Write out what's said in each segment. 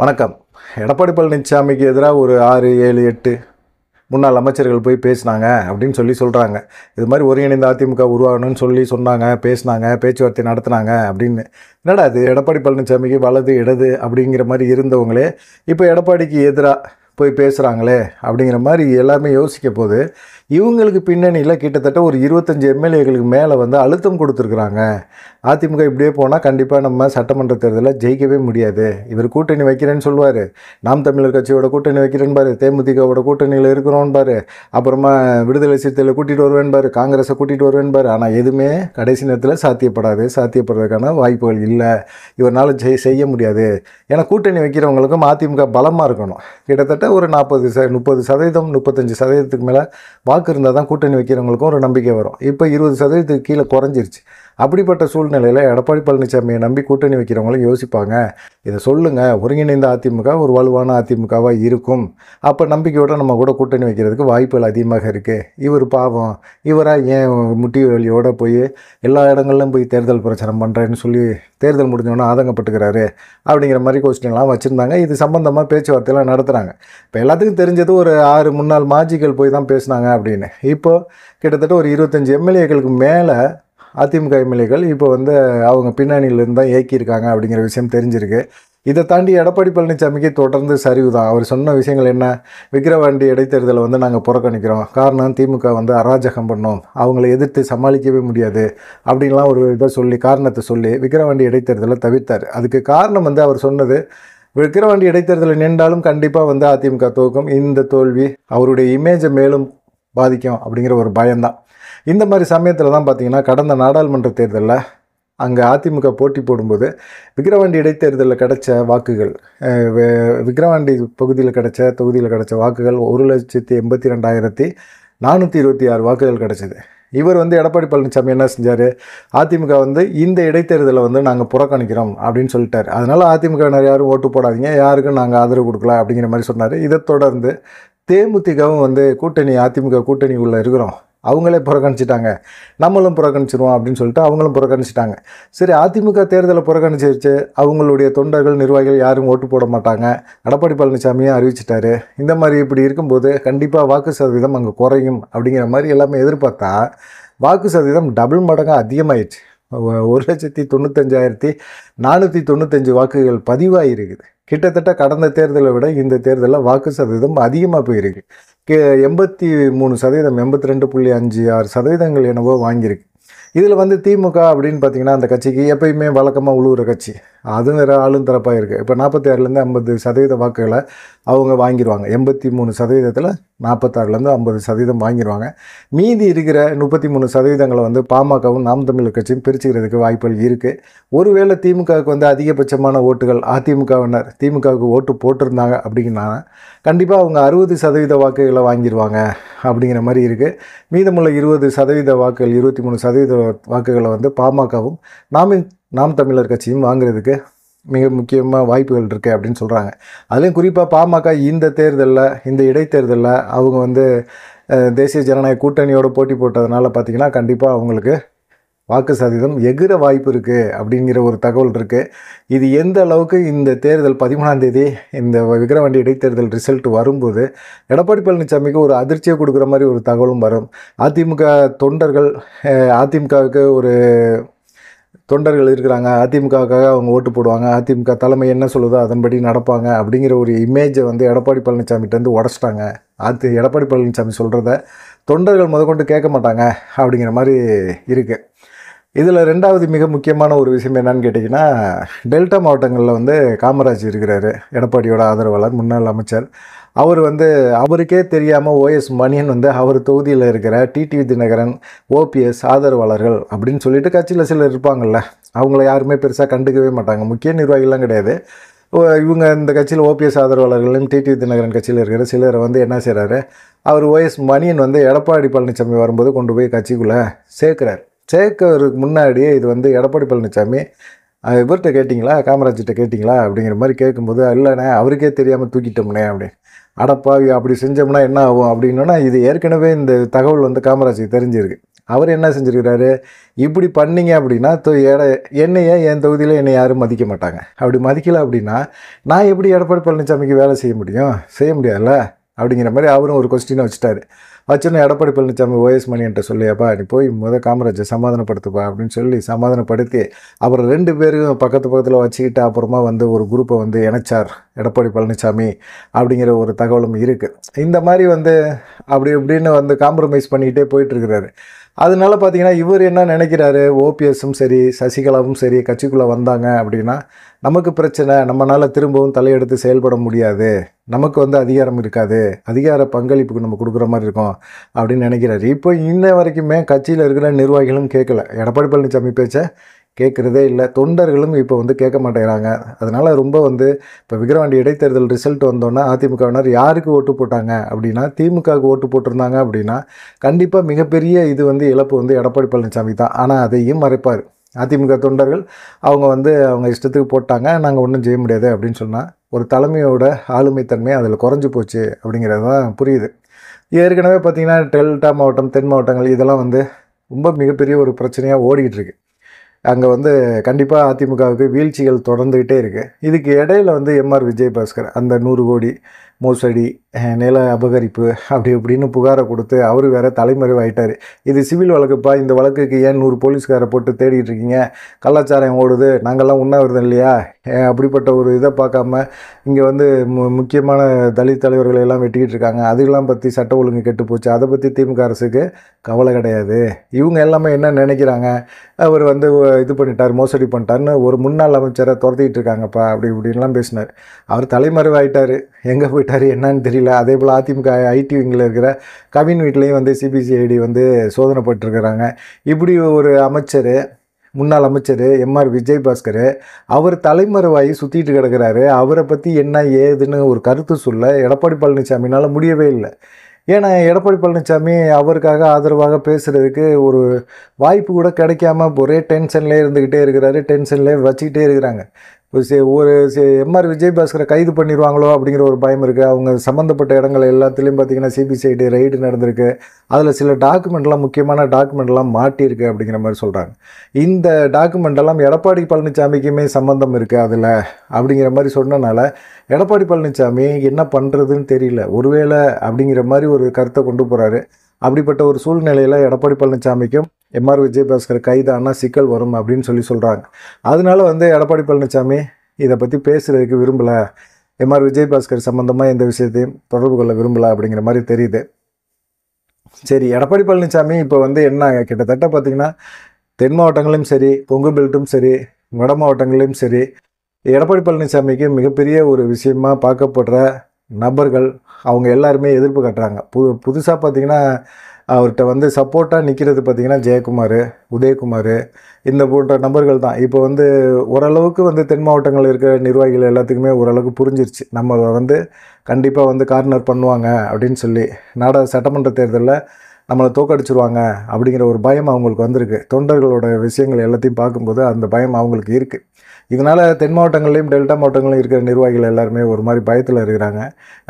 வணக்கம் எடப்பாடி பழனிசாமிக்கு எதிராக ஒரு ஆறு ஏழு எட்டு முன்னாள் அமைச்சர்கள் போய் பேசினாங்க அப்படின்னு சொல்லி சொல்கிறாங்க இது மாதிரி ஒருங்கிணைந்த அதிமுக உருவாகணும்னு சொல்லி சொன்னாங்க பேசினாங்க பேச்சுவார்த்தை நடத்தினாங்க அப்படின்னு என்னடா அது எடப்பாடி பழனிசாமிக்கு வலது இடது அப்படிங்கிற மாதிரி இருந்தவங்களே இப்போ எடப்பாடிக்கு எதிராக போய் பேசுகிறாங்களே அப்படிங்கிற மாதிரி எல்லாருமே யோசிக்க போது இவங்களுக்கு பின்னணியில் கிட்டத்தட்ட ஒரு இருபத்தஞ்சி எம்எல்ஏகளுக்கு மேலே வந்து அழுத்தம் கொடுத்துருக்குறாங்க அதிமுக இப்படியே போனால் கண்டிப்பாக நம்ம சட்டமன்ற தேர்தலில் ஜெயிக்கவே முடியாது இவர் கூட்டணி வைக்கிறேன்னு சொல்லுவார் நாம் தமிழர் கட்சியோட கூட்டணி வைக்கிறேன்னு பாரு தேமுதிகவோட கூட்டணியில் இருக்கிறோன் பாரு அப்புறமா விடுதலை சிறுத்தையில் கூட்டிகிட்டு வருவேன் பாரு காங்கிரஸை கூட்டிகிட்டு வருவேன் பாரு ஆனால் எதுவுமே கடைசி நேரத்தில் சாத்தியப்படாது சாத்தியப்படுறதுக்கான வாய்ப்புகள் இல்லை இவரால் செய்ய முடியாது ஏன்னா கூட்டணி வைக்கிறவங்களுக்கும் அதிமுக பலமாக இருக்கணும் கிட்டத்தட்ட கிட்டத்தட்ட ஒரு நாற்பது ச முப்பது சதவீதம் முப்பத்தஞ்சு சதவீதத்துக்கு மேலே வாக்கு இருந்தால் தான் கூட்டணி வைக்கிறவங்களுக்கும் ஒரு நம்பிக்கை வரும் இப்போ இருபது சதவீதத்துக்கு கீழே குறைஞ்சிருச்சு அப்படிப்பட்ட சூழ்நிலையில் எடப்பாடி பழனிசாமியை நம்பி கூட்டணி வைக்கிறவங்களும் யோசிப்பாங்க இதை சொல்லுங்கள் ஒருங்கிணைந்த அதிமுக ஒரு வலுவான அதிமுகவாக இருக்கும் அப்போ நம்பிக்கையோடு நம்ம கூட கூட்டணி வைக்கிறதுக்கு வாய்ப்புகள் அதிகமாக இருக்குது இவர் பாவம் இவராக ஏன் முட்டி வழியோடு போய் எல்லா இடங்கள்லையும் போய் தேர்தல் பிரச்சாரம் பண்ணுறேன்னு சொல்லி தேர்தல் முடிஞ்சோன்னா ஆதங்கப்பட்டுக்கிறாரு அப்படிங்கிற மாதிரி கொஸ்டின்லாம் வச்சுருந்தாங்க இது சம்மந்தமாக பேச்சுவார்த்தையெல்லாம் நடத்துகிறாங்க இப்போ எல்லாத்துக்கும் தெரிஞ்சது ஒரு ஆறு முன்னாள் மாஜிகள் போய் தான் பேசினாங்க அப்படின்னு இப்போது கிட்டத்தட்ட ஒரு இருபத்தஞ்சி எம்எல்ஏக்களுக்கு மேலே அதிமுக எம்எல்ஏக்கள் இப்போ வந்து அவங்க இருந்து தான் இயக்கியிருக்காங்க அப்படிங்கிற விஷயம் தெரிஞ்சிருக்கு இதை தாண்டி எடப்பாடி பழனிசாமிக்கு தொடர்ந்து சரிவு தான் அவர் சொன்ன விஷயங்கள் என்ன விக்கிரவாண்டி இடைத்தேர்தலை வந்து நாங்கள் புறக்கணிக்கிறோம் காரணம் திமுக வந்து அராஜகம் பண்ணோம் அவங்கள எதிர்த்து சமாளிக்கவே முடியாது அப்படின்லாம் ஒரு இதை சொல்லி காரணத்தை சொல்லி விக்கிரவாண்டி இடைத்தேர்தலை தவிர்த்தார் அதுக்கு காரணம் வந்து அவர் சொன்னது விக்கிரவாண்டி இடைத்தேர்தலை நின்றாலும் கண்டிப்பாக வந்து அதிமுக தோக்கும் இந்த தோல்வி அவருடைய இமேஜை மேலும் பாதிக்கும் அப்படிங்கிற ஒரு பயம்தான் இந்த மாதிரி சமயத்தில் தான் பார்த்தீங்கன்னா கடந்த நாடாளுமன்ற தேர்தலில் அங்கே அதிமுக போட்டி போடும்போது விக்கிரவாண்டி இடைத்தேர்தலில் கிடைச்ச வாக்குகள் விக்கிரவாண்டி பகுதியில் கிடைச்ச தொகுதியில் கிடைச்ச வாக்குகள் ஒரு லட்சத்தி எண்பத்தி ரெண்டாயிரத்தி நானூற்றி இருபத்தி ஆறு வாக்குகள் கிடச்சிது இவர் வந்து எடப்பாடி பழனிசாமி என்ன செஞ்சார் அதிமுக வந்து இந்த இடைத்தேர்தலை வந்து நாங்கள் புறக்கணிக்கிறோம் அப்படின்னு சொல்லிட்டார் அதனால் அதிமுக யாரும் ஓட்டு போடாதீங்க யாருக்கும் நாங்கள் ஆதரவு கொடுக்கல அப்படிங்கிற மாதிரி சொன்னார் இதை தொடர்ந்து தேமுதிகவும் வந்து கூட்டணி அதிமுக கூட்டணிக்குள்ளே இருக்கிறோம் அவங்களே புறக்கணிச்சிட்டாங்க நம்மளும் புறக்கணிச்சிருவோம் அப்படின்னு சொல்லிட்டு அவங்களும் புறக்கணிச்சிட்டாங்க சரி அதிமுக தேர்தலை புறக்கணிச்சிருச்சு அவங்களுடைய தொண்டர்கள் நிர்வாகிகள் யாரும் ஓட்டு போட மாட்டாங்க எடப்பாடி பழனிசாமியும் அறிவிச்சிட்டாரு இந்த மாதிரி இப்படி இருக்கும்போது கண்டிப்பாக வாக்கு சதவீதம் அங்கே குறையும் அப்படிங்கிற மாதிரி எல்லாமே எதிர்பார்த்தா வாக்கு சதவீதம் டபுள் மடங்காக அதிகமாயிடுச்சு ஒரு லட்சத்தி தொண்ணூத்தஞ்சாயிரத்தி நானூற்றி தொண்ணூத்தஞ்சு வாக்குகள் பதிவாகிருக்குது கிட்டத்தட்ட கடந்த தேர்தலை விட இந்த தேர்தலில் வாக்கு சதவீதம் அதிகமாக போயிருக்கு கே எண்பத்தி மூணு சதவீதம் எண்பத்தி ரெண்டு புள்ளி அஞ்சு ஆறு சதவீதங்கள் என்னவோ வாங்கியிருக்கு இதில் வந்து திமுக அப்படின்னு பார்த்திங்கன்னா அந்த கட்சிக்கு எப்பயுமே வழக்கமாக உழுவுற கட்சி அதுவும் வேறு ஆளும் தரப்பாக இருக்குது இப்போ நாற்பத்தி ஆறுலேருந்து ஐம்பது சதவீத வாக்குகளை அவங்க வாங்கிடுவாங்க எண்பத்தி மூணு சதவீதத்தில் நாற்பத்தாறுலேருந்து ஐம்பது சதவீதம் வாங்கிடுவாங்க மீதி இருக்கிற முப்பத்தி மூணு சதவீதங்களை வந்து பாமகவும் நாம் தமிழர் கட்சியும் பிரிச்சுக்கிறதுக்கு வாய்ப்புகள் இருக்குது ஒருவேளை திமுகவுக்கு வந்து அதிகபட்சமான ஓட்டுகள் அதிமுகவினர் திமுகவுக்கு ஓட்டு போட்டிருந்தாங்க அப்படின்னா கண்டிப்பாக அவங்க அறுபது சதவீத வாக்குகளை வாங்கிடுவாங்க அப்படிங்கிற மாதிரி இருக்குது மீதமுள்ள இருபது சதவீத வாக்குகள் இருபத்தி மூணு சதவீத வாக்குகளை வந்து பாமகவும் நாம் நாம் தமிழர் கட்சியும் வாங்குறதுக்கு மிக முக்கியமாக வாய்ப்புகள் இருக்குது அப்படின்னு சொல்கிறாங்க அதுலேயும் குறிப்பாக பாமக இந்த தேர்தலில் இந்த இடைத்தேர்தலில் அவங்க வந்து தேசிய ஜனநாயக கூட்டணியோடு போட்டி போட்டதுனால பார்த்திங்கன்னா கண்டிப்பாக அவங்களுக்கு வாக்கு சதவீதம் எகிற வாய்ப்பு இருக்குது அப்படிங்கிற ஒரு தகவல் இருக்குது இது எந்த அளவுக்கு இந்த தேர்தல் பதிமூணாந்தேதி இந்த விக்கிரவாண்டி இடைத்தேர்தல் ரிசல்ட் வரும்போது எடப்பாடி பழனிசாமிக்கு ஒரு அதிர்ச்சியை கொடுக்குற மாதிரி ஒரு தகவலும் வரும் அதிமுக தொண்டர்கள் அதிமுகவுக்கு ஒரு தொண்டர்கள் இருக்கிறாங்க அதிமுகவுக்காக அவங்க ஓட்டு போடுவாங்க அதிமுக தலைமை என்ன சொல்லுதோ அதன்படி நடப்பாங்க அப்படிங்கிற ஒரு இமேஜை வந்து எடப்பாடி பழனிசாமிகிட்டேருந்து உடச்சிட்டாங்க அது எடப்பாடி பழனிசாமி சொல்கிறத தொண்டர்கள் முதற்கொண்டு கேட்க மாட்டாங்க அப்படிங்கிற மாதிரி இருக்குது இதில் ரெண்டாவது மிக முக்கியமான ஒரு விஷயம் என்னன்னு கேட்டிங்கன்னா டெல்டா மாவட்டங்களில் வந்து காமராஜ் இருக்கிறாரு எடப்பாடியோட ஆதரவாளர் முன்னாள் அமைச்சர் அவர் வந்து அவருக்கே தெரியாமல் ஓஎஸ் மணியன் வந்து அவர் தொகுதியில் இருக்கிற டிடிவி தினகரன் ஓபிஎஸ் ஆதரவாளர்கள் அப்படின்னு சொல்லிட்டு கட்சியில் சிலர் இருப்பாங்கள்ல அவங்கள யாருமே பெருசாக கண்டுக்கவே மாட்டாங்க முக்கிய நிர்வாகிலாம் கிடையாது இவங்க இந்த கட்சியில் ஓபிஎஸ் ஆதரவாளர்களும் டிடிவி தினகரன் கட்சியில் இருக்கிற சிலர் வந்து என்ன செய்கிறாரு அவர் ஓஎஸ் மணியன் வந்து எடப்பாடி பழனிசாமி வரும்போது கொண்டு போய் கட்சிக்குள்ளே சேர்க்குறாரு சேர்க்கறதுக்கு முன்னாடியே இது வந்து எடப்பாடி பழனிசாமி இவர்கிட்ட கேட்டிங்களா காமராஜர்கிட்ட கேட்டிங்களா அப்படிங்கிற மாதிரி கேட்கும்போது இல்லைண்ணே அவருக்கே தெரியாமல் தூக்கிட்டோம்னே அப்படின்னு அடப்பாவி அப்படி செஞ்சோம்னா என்ன ஆகும் அப்படின்னா இது ஏற்கனவே இந்த தகவல் வந்து காமராஜுக்கு தெரிஞ்சிருக்கு அவர் என்ன செஞ்சுருக்கிறாரு இப்படி பண்ணீங்க அப்படின்னா எட என்னையே என் தொகுதியில் என்னை யாரும் மதிக்க மாட்டாங்க அப்படி மதிக்கலை அப்படின்னா நான் எப்படி எடப்பாடி பழனிசாமிக்கு வேலை செய்ய முடியும் செய்ய முடியாதுல்ல அப்படிங்கிற மாதிரி அவரும் ஒரு கொஸ்டினை வச்சுட்டாரு வச்சுன்னு எடப்பாடி பழனிசாமி ஓஎஸ் மணியன்ட்ட சொல்லியாப்பா நீ போய் முத காமராஜை சமாதானப்படுத்துப்பா அப்படின்னு சொல்லி சமாதானப்படுத்தி அப்புறம் ரெண்டு பேரும் பக்கத்து பக்கத்தில் வச்சுக்கிட்டு அப்புறமா வந்து ஒரு குரூப்பை வந்து இணைச்சார் எடப்பாடி பழனிசாமி அப்படிங்கிற ஒரு தகவலும் இருக்குது இந்த மாதிரி வந்து அப்படி இப்படின்னு வந்து காம்ப்ரமைஸ் பண்ணிக்கிட்டே போயிட்டுருக்கிறாரு அதனால பார்த்தீங்கன்னா இவர் என்ன நினைக்கிறாரு ஓபிஎஸும் சரி சசிகலாவும் சரி கட்சிக்குள்ளே வந்தாங்க அப்படின்னா நமக்கு பிரச்சனை நம்மளால் திரும்பவும் தலையெடுத்து செயல்பட முடியாது நமக்கு வந்து அதிகாரம் இருக்காது அதிகார பங்களிப்புக்கு நம்ம கொடுக்குற மாதிரி இருக்கும் அப்படின்னு நினைக்கிறாரு இப்போ இன்ன வரைக்குமே கட்சியில் இருக்கிற நிர்வாகிகளும் கேட்கல எடப்பாடி பழனிசாமி பேச்சை கேட்குறதே இல்லை தொண்டர்களும் இப்போ வந்து கேட்க மாட்டேங்கிறாங்க அதனால் ரொம்ப வந்து இப்போ விக்கிரவாண்டி இடைத்தேர்தல் ரிசல்ட் வந்தோன்னா அதிமுகவினர் யாருக்கு ஓட்டு போட்டாங்க அப்படின்னா திமுகவுக்கு ஓட்டு போட்டிருந்தாங்க அப்படின்னா கண்டிப்பாக மிகப்பெரிய இது வந்து இழப்பு வந்து எடப்பாடி பழனிசாமி தான் ஆனால் அதையும் மறைப்பார் அதிமுக தொண்டர்கள் அவங்க வந்து அவங்க இஷ்டத்துக்கு போட்டாங்க நாங்கள் ஒன்றும் செய்ய முடியாது அப்படின்னு சொன்னால் ஒரு தலைமையோட ஆளுமைத்தன்மை அதில் குறைஞ்சி போச்சு அப்படிங்கிறது தான் புரியுது ஏற்கனவே பார்த்திங்கன்னா டெல்டா மாவட்டம் தென் மாவட்டங்கள் இதெல்லாம் வந்து ரொம்ப மிகப்பெரிய ஒரு பிரச்சனையாக ஓடிக்கிட்டு இருக்குது அங்கே வந்து கண்டிப்பாக அதிமுகவுக்கு வீழ்ச்சிகள் தொடர்ந்துக்கிட்டே இருக்குது இதுக்கு இடையில் வந்து எம்ஆர் விஜயபாஸ்கர் அந்த நூறு கோடி மோசடி நில அபகரிப்பு அப்படி இப்படின்னு புகாரை கொடுத்து அவர் வேறு தலைமறைவாயிட்டார் இது சிவில் வழக்குப்பா இந்த வழக்குக்கு ஏன் நூறு போலீஸ்காரை போட்டு தேடிட்டு இருக்கீங்க கள்ளச்சாரம் ஓடுது நாங்கள்லாம் உண்ணாவிரதம் இல்லையா அப்படிப்பட்ட ஒரு இதை பார்க்காம இங்கே வந்து மு முக்கியமான தலித் தலைவர்களை எல்லாம் வெட்டிக்கிட்டு இருக்காங்க அதுக்கெல்லாம் பற்றி சட்ட ஒழுங்கு கெட்டு போச்சு அதை பற்றி திமுக அரசுக்கு கவலை கிடையாது இவங்க எல்லாமே என்ன நினைக்கிறாங்க அவர் வந்து இது பண்ணிட்டார் மோசடி பண்ணிட்டார்னு ஒரு முன்னாள் அமைச்சரை துரத்திக்கிட்டு இருக்காங்கப்பா அப்படி இப்படின்லாம் பேசினார் அவர் தலைமறைவாயிட்டார் எங்கே போயிட்டார் என்னன்னு தெரியல அதே போல் அதிமுக ஐடி விங்கில் இருக்கிற கவின் வீட்லேயும் வந்து சிபிசிஐடி வந்து சோதனை போட்டிருக்கிறாங்க இப்படி ஒரு அமைச்சர் முன்னாள் அமைச்சர் எம்ஆர் விஜயபாஸ்கர் அவர் தலைமறைவாகி சுற்றிட்டு கிடக்கிறாரு அவரை பற்றி என்ன ஏதுன்னு ஒரு கருத்து சொல்ல எடப்பாடி பழனிசாமினால் முடியவே இல்லை ஏன்னா எடப்பாடி பழனிசாமி அவருக்காக ஆதரவாக பேசுகிறதுக்கு ஒரு வாய்ப்பு கூட கிடைக்காம ஒரே டென்ஷன்லேயே இருந்துக்கிட்டே இருக்கிறாரு டென்ஷன்லேயே வச்சுக்கிட்டே இருக்கிறாங்க ஒரு சே ஒரு சே எம்ஆர் விஜயபாஸ்கரை கைது பண்ணிடுவாங்களோ அப்படிங்கிற ஒரு பயம் இருக்குது அவங்க சம்மந்தப்பட்ட இடங்கள் எல்லாத்துலேயும் பார்த்திங்கன்னா சிபிசிஐடி ரைடு நடந்திருக்கு அதில் சில டாக்குமெண்ட்லாம் முக்கியமான டாக்குமெண்ட்லாம் மாட்டியிருக்கு அப்படிங்கிற மாதிரி சொல்கிறாங்க இந்த எல்லாம் எடப்பாடி பழனிசாமிக்குமே சம்மந்தம் இருக்குது அதில் அப்படிங்கிற மாதிரி சொன்னனால எடப்பாடி பழனிசாமி என்ன பண்ணுறதுன்னு தெரியல ஒருவேளை அப்படிங்கிற மாதிரி ஒரு கருத்தை கொண்டு போகிறாரு அப்படிப்பட்ட ஒரு சூழ்நிலையில் எடப்பாடி பழனிசாமிக்கும் எம்ஆர் விஜயபாஸ்கர் கைதானா சிக்கல் வரும் அப்படின்னு சொல்லி சொல்கிறாங்க அதனால வந்து எடப்பாடி பழனிசாமி இதை பற்றி பேசுகிறதுக்கு விரும்பலை எம்ஆர் விஜயபாஸ்கர் சம்மந்தமாக எந்த விஷயத்தையும் தொடர்பு கொள்ள விரும்பலை அப்படிங்கிற மாதிரி தெரியுது சரி எடப்பாடி பழனிசாமி இப்போ வந்து என்ன கிட்டத்தட்ட பார்த்திங்கன்னா தென் மாவட்டங்களையும் சரி பொங்கு பெல்ட்டும் சரி வட மாவட்டங்களையும் சரி எடப்பாடி பழனிசாமிக்கு மிகப்பெரிய ஒரு விஷயமாக பார்க்கப்படுற நபர்கள் அவங்க எல்லாருமே எதிர்ப்பு காட்டுறாங்க பு புதுசாக பார்த்திங்கன்னா அவர்கிட்ட வந்து சப்போர்ட்டாக நிற்கிறது பார்த்திங்கன்னா ஜெயக்குமார் உதயகுமார் இந்த போன்ற நபர்கள் தான் இப்போ வந்து ஓரளவுக்கு வந்து தென் மாவட்டங்களில் இருக்கிற நிர்வாகிகள் எல்லாத்துக்குமே ஓரளவுக்கு புரிஞ்சிருச்சு நம்ம வந்து கண்டிப்பாக வந்து கார்னர் பண்ணுவாங்க அப்படின்னு சொல்லி நாட சட்டமன்ற தேர்தலில் நம்மளை தோக்கடிச்சிருவாங்க அப்படிங்கிற ஒரு பயம் அவங்களுக்கு வந்திருக்கு தொண்டர்களோட விஷயங்கள் எல்லாத்தையும் பார்க்கும்போது அந்த பயம் அவங்களுக்கு இருக்குது இதனால் தென் மாவட்டங்கள்லேயும் டெல்டா மாவட்டங்களிலும் இருக்கிற நிர்வாகிகள் எல்லாருமே ஒரு மாதிரி பயத்தில் இருக்கிறாங்க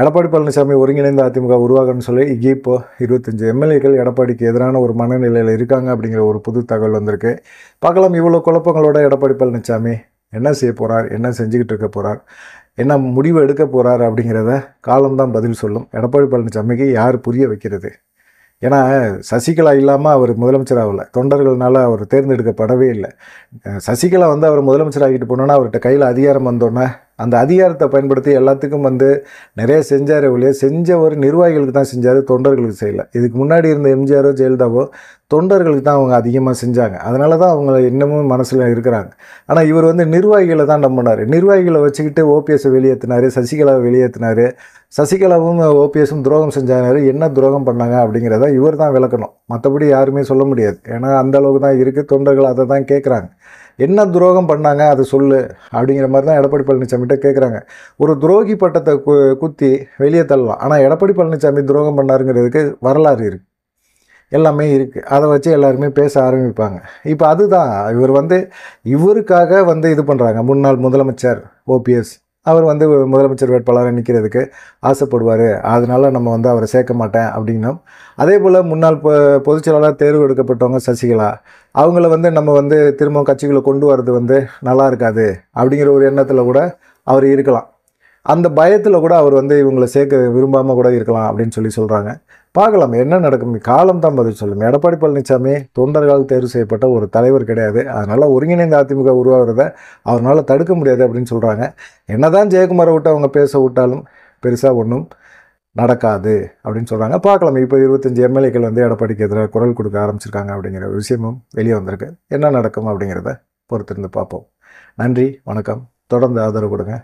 எடப்பாடி பழனிசாமி ஒருங்கிணைந்த அதிமுக உருவாகணும்னு சொல்லி இப்போ இருபத்தஞ்சி எம்எல்ஏக்கள் எடப்பாடிக்கு எதிரான ஒரு மனநிலையில் இருக்காங்க அப்படிங்கிற ஒரு புது தகவல் வந்திருக்கு பார்க்கலாம் இவ்வளோ குழப்பங்களோட எடப்பாடி பழனிசாமி என்ன செய்ய போகிறார் என்ன செஞ்சுக்கிட்டு இருக்க போகிறார் என்ன முடிவு எடுக்க போகிறார் அப்படிங்கிறத காலம்தான் பதில் சொல்லும் எடப்பாடி பழனிசாமிக்கு யார் புரிய வைக்கிறது ஏன்னா சசிகலா இல்லாமல் அவர் முதலமைச்சர் ஆகலை தொண்டர்கள்னால் அவர் தேர்ந்தெடுக்கப்படவே இல்லை சசிகலா வந்து அவர் முதலமைச்சர் ஆகிட்டு போனோன்னா அவர்கிட்ட கையில் அதிகாரம் வந்தோன்னே அந்த அதிகாரத்தை பயன்படுத்தி எல்லாத்துக்கும் வந்து நிறைய செஞ்சார் ஒழிய செஞ்சவர் நிர்வாகிகளுக்கு தான் செஞ்சார் தொண்டர்களுக்கு செய்யலை இதுக்கு முன்னாடி இருந்த எம்ஜிஆரோ ஜெயலலிதாவோ தொண்டர்களுக்கு தான் அவங்க அதிகமாக செஞ்சாங்க அதனால தான் அவங்க இன்னமும் மனசில் இருக்கிறாங்க ஆனால் இவர் வந்து நிர்வாகிகளை தான் நம்பினார் நிர்வாகிகளை வச்சுக்கிட்டு ஓபிஎஸ்ஸை வெளியேற்றினார் சசிகலாவை வெளியேற்றினார் சசிகலாவும் ஓபிஎஸும் துரோகம் செஞ்சாங்க என்ன துரோகம் பண்ணாங்க அப்படிங்கிறத இவர் தான் விளக்கணும் மற்றபடி யாருமே சொல்ல முடியாது ஏன்னா அந்தளவுக்கு தான் இருக்குது தொண்டர்கள் அதை தான் கேட்குறாங்க என்ன துரோகம் பண்ணாங்க அது சொல்லு அப்படிங்கிற மாதிரி தான் எடப்பாடி பழனிசாமிகிட்ட கேட்குறாங்க ஒரு துரோகி பட்டத்தை கு குத்தி வெளியே தள்ளலாம் ஆனால் எடப்பாடி பழனிசாமி துரோகம் பண்ணாருங்கிறதுக்கு வரலாறு இருக்குது எல்லாமே இருக்குது அதை வச்சு எல்லாருமே பேச ஆரம்பிப்பாங்க இப்போ அதுதான் இவர் வந்து இவருக்காக வந்து இது பண்ணுறாங்க முன்னாள் முதலமைச்சர் ஓபிஎஸ் அவர் வந்து முதலமைச்சர் வேட்பாளராக நிற்கிறதுக்கு ஆசைப்படுவார் அதனால் நம்ம வந்து அவரை சேர்க்க மாட்டேன் அப்படின்னோம் அதே போல் முன்னாள் இப்போ பொதுச் செயலாளர் தேர்வு எடுக்கப்பட்டவங்க சசிகலா அவங்கள வந்து நம்ம வந்து திரும்ப கட்சிகளை கொண்டு வர்றது வந்து நல்லா இருக்காது அப்படிங்கிற ஒரு எண்ணத்தில் கூட அவர் இருக்கலாம் அந்த பயத்தில் கூட அவர் வந்து இவங்களை சேர்க்க விரும்பாமல் கூட இருக்கலாம் அப்படின்னு சொல்லி சொல்கிறாங்க பார்க்கலாம் என்ன நடக்கும் காலம் தான் பதில் சொல்லும் எடப்பாடி பழனிசாமி தொண்டர்களால் தேர்வு செய்யப்பட்ட ஒரு தலைவர் கிடையாது அதனால் ஒருங்கிணைந்த அதிமுக உருவாகிறத அவரால் தடுக்க முடியாது அப்படின்னு சொல்கிறாங்க என்ன தான் ஜெயக்குமாரை விட்டு அவங்க பேச விட்டாலும் பெருசாக ஒன்றும் நடக்காது அப்படின்னு சொல்கிறாங்க பார்க்கலாம் இப்போ இருபத்தஞ்சி எம்எல்ஏக்கள் வந்து எடப்பாடிக்கு எதிராக குரல் கொடுக்க ஆரம்பிச்சிருக்காங்க அப்படிங்கிற விஷயமும் வெளியே வந்திருக்கு என்ன நடக்கும் அப்படிங்கிறத பொறுத்திருந்து பார்ப்போம் நன்றி வணக்கம் தொடர்ந்து ஆதரவு கொடுங்க